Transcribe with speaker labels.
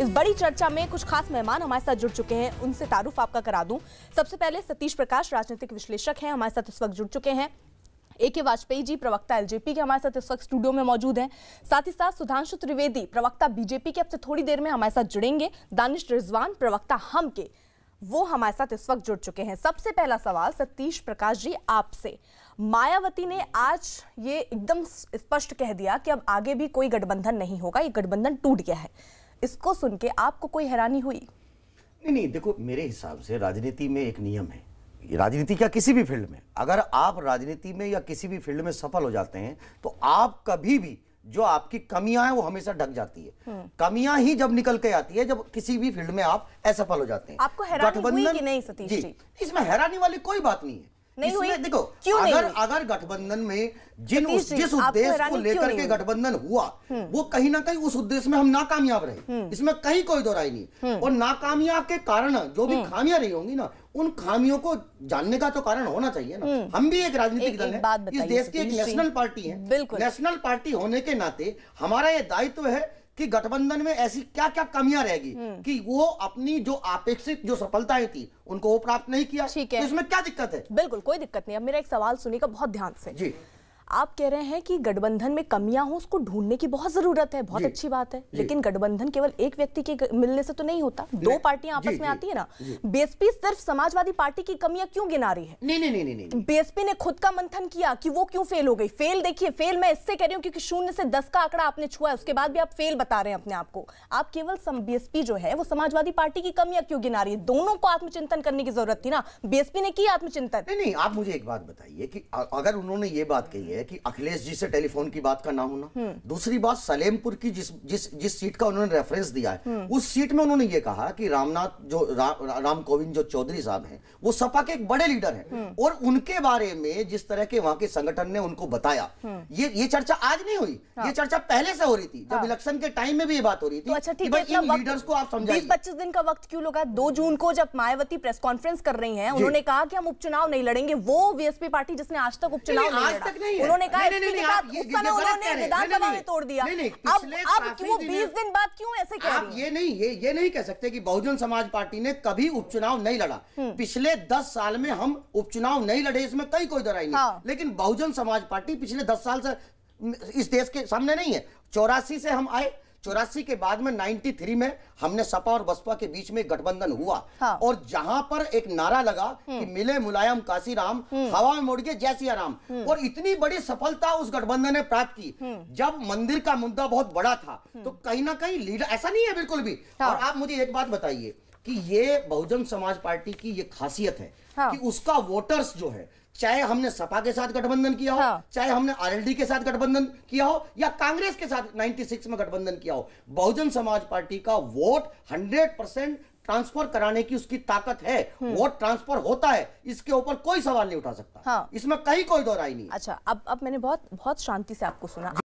Speaker 1: इस बड़ी चर्चा में कुछ खास मेहमान हमारे साथ जुड़ चुके हैं उनसे तारुफ आपका करा दूं सबसे पहले सतीश प्रकाश राजनीतिक विश्लेषक हैं हमारे साथ इस वक्त जुड़ चुके हैं ए के वाजपेयी जी प्रवक्ता एलजेपी के हमारे साथ इस वक्त स्टूडियो में मौजूद हैं साथ ही साथ सुधांशु त्रिवेदी प्रवक्ता बीजेपी के अब से थोड़ी देर में हमारे साथ जुड़ेंगे दानिश रिजवान प्रवक्ता हम के वो हमारे साथ इस वक्त जुड़ चुके हैं सबसे पहला सवाल सतीश प्रकाश जी आपसे मायावती ने आज ये एकदम स्पष्ट कह दिया कि अब आगे भी कोई गठबंधन नहीं होगा ये गठबंधन टूट गया है इसको सुन के आपको कोई हैरानी हुई
Speaker 2: नहीं नहीं देखो मेरे हिसाब से राजनीति में एक नियम है राजनीति क्या किसी भी फील्ड में अगर आप राजनीति में या किसी भी फील्ड में सफल हो जाते हैं तो आप कभी भी जो आपकी कमियां हैं वो हमेशा ढक जाती है हम्म। कमियां ही जब निकल के आती है जब किसी भी फील्ड में आप असफल हो जाते हैं आपको हैरानी हुई कि नहीं सतीश जी इसमें हैरानी वाली कोई बात नहीं है नहीं हुई देखो क्यों अगर अगर गठबंधन में जिन जिस उद्देश्य को लेकर के गठबंधन हुआ हम्म। वो कहीं ना कहीं उस उद्देश्य में हम नाकामयाब रहे हम्म। इसमें कहीं कोई दो नहीं हम्म। और नाकामयाब के कारण जो भी खामियां रही होंगी ना उन खामियों को जानने का तो कारण होना चाहिए ना हम भी एक राजनीतिक दल है इस देश की एक नेशनल पार्टी है नेशनल पार्टी होने के नाते हमारा ये दायित्व है कि गठबंधन में ऐसी क्या क्या कमियां
Speaker 1: रहेगी हम्म। कि वो अपनी जो अपेक्षित जो सफलताएं थी उनको वो प्राप्त नहीं किया ठीक है तो इसमें क्या दिक्कत है बिल्कुल कोई दिक्कत नहीं अब मेरा एक सवाल सुनिएगा बहुत ध्यान से जी आप कह रहे हैं कि गठबंधन में कमियां हो उसको ढूंढने की बहुत जरूरत है बहुत अच्छी बात है लेकिन गठबंधन केवल एक व्यक्ति के मिलने से तो नहीं होता दो पार्टियां आपस में आती है ना बीएसपी सिर्फ समाजवादी पार्टी की कमियां क्यों गिना रही है नहीं नहीं नहीं नहीं बीएसपी ने खुद का मंथन किया कि वो क्यों फेल हो गई फेल देखिए फेल मैं इससे कह रही हूँ क्योंकि शून्य से दस का आंकड़ा आपने छुआ है उसके बाद भी आप फेल बता रहे हैं अपने आप को आप केवल बीएसपी जो है वो समाजवादी पार्टी की कमियां क्यों गिना रही है दोनों को आत्मचिंतन करने की जरूरत थी ना बीएसपी ने की आत्मचिंतन नहीं आप मुझे एक बात
Speaker 2: बताइए कि अगर उन्होंने ये बात कही है है कि अखिलेश जी से टेलीफोन की बात का ना होना हम्म। दूसरी बात सलेमपुर की जिस जिस जिस सीट का उन्होंने रेफरेंस दिया है हम्म। उस सीट में उन्होंने ये कहा कि रामनाथ जो रा, राम कोविंद जो चौधरी साहब हैं वो सपा के एक बड़े लीडर हैं हम्म। और उनके बारे में जिस तरह के वहां के संगठन ने उनको बताया ये ये
Speaker 1: चर्चा आज नहीं हुई हाँ। ये चर्चा पहले से हो रही थी जब इलेक्शन हाँ। के टाइम में भी ये बात हो रही थी लीडर्स तो अच्छा, को आप समझाइए पच्चीस दिन का वक्त क्यों लगा दो जून को जब मायावती प्रेस कॉन्फ्रेंस कर रही है उन्होंने कहा कि हम उपचुनाव नहीं लड़ेंगे वो वीएसपी पार्टी जिसने आज तक उपचुनाव नहीं, नहीं, नहीं उन्होंने कहा उस समय उन्होंने विधानसभा में तोड़ दिया अब अब क्यों 20 दिन बाद क्यों ऐसे कह रहे आप ये
Speaker 2: नहीं ये ये नहीं कह सकते कि बहुजन समाज पार्टी ने कभी उपचुनाव नहीं लड़ा हम्म। पिछले 10 साल में हम उपचुनाव नहीं लड़े इसमें कई कोई दराई नहीं हाँ। लेकिन बहुजन समाज पार्टी पिछले दस साल से इस देश के सामने नहीं है चौरासी से हम आए चौरासी के बाद में 93 में हमने सपा और बसपा के बीच में गठबंधन हुआ हाँ। और जहां पर एक नारा लगा कि हम्म। मिले मुलायम काशीराम हम्म। हवा में मुड़ गए जैसी आराम राम हम्म। और इतनी बड़ी सफलता उस गठबंधन ने प्राप्त की जब मंदिर का मुद्दा बहुत बड़ा था तो कहीं ना कहीं लीडर ऐसा नहीं है बिल्कुल भी हाँ। और आप मुझे एक बात बताइए कि ये बहुजन समाज पार्टी की ये खासियत है हाँ। कि उसका वोटर्स जो है चाहे हमने सपा के साथ गठबंधन किया हो हाँ। चाहे हमने आरएलडी के साथ गठबंधन किया हो या कांग्रेस के साथ 96 में गठबंधन किया हो बहुजन समाज पार्टी का वोट 100 परसेंट ट्रांसफर कराने की उसकी ताकत है हम्म। वोट ट्रांसफर होता है
Speaker 1: इसके ऊपर कोई सवाल नहीं उठा सकता हाँ। इसमें कहीं कोई दोहराई नहीं अच्छा अब अब मैंने बहुत बहुत शांति से आपको सुना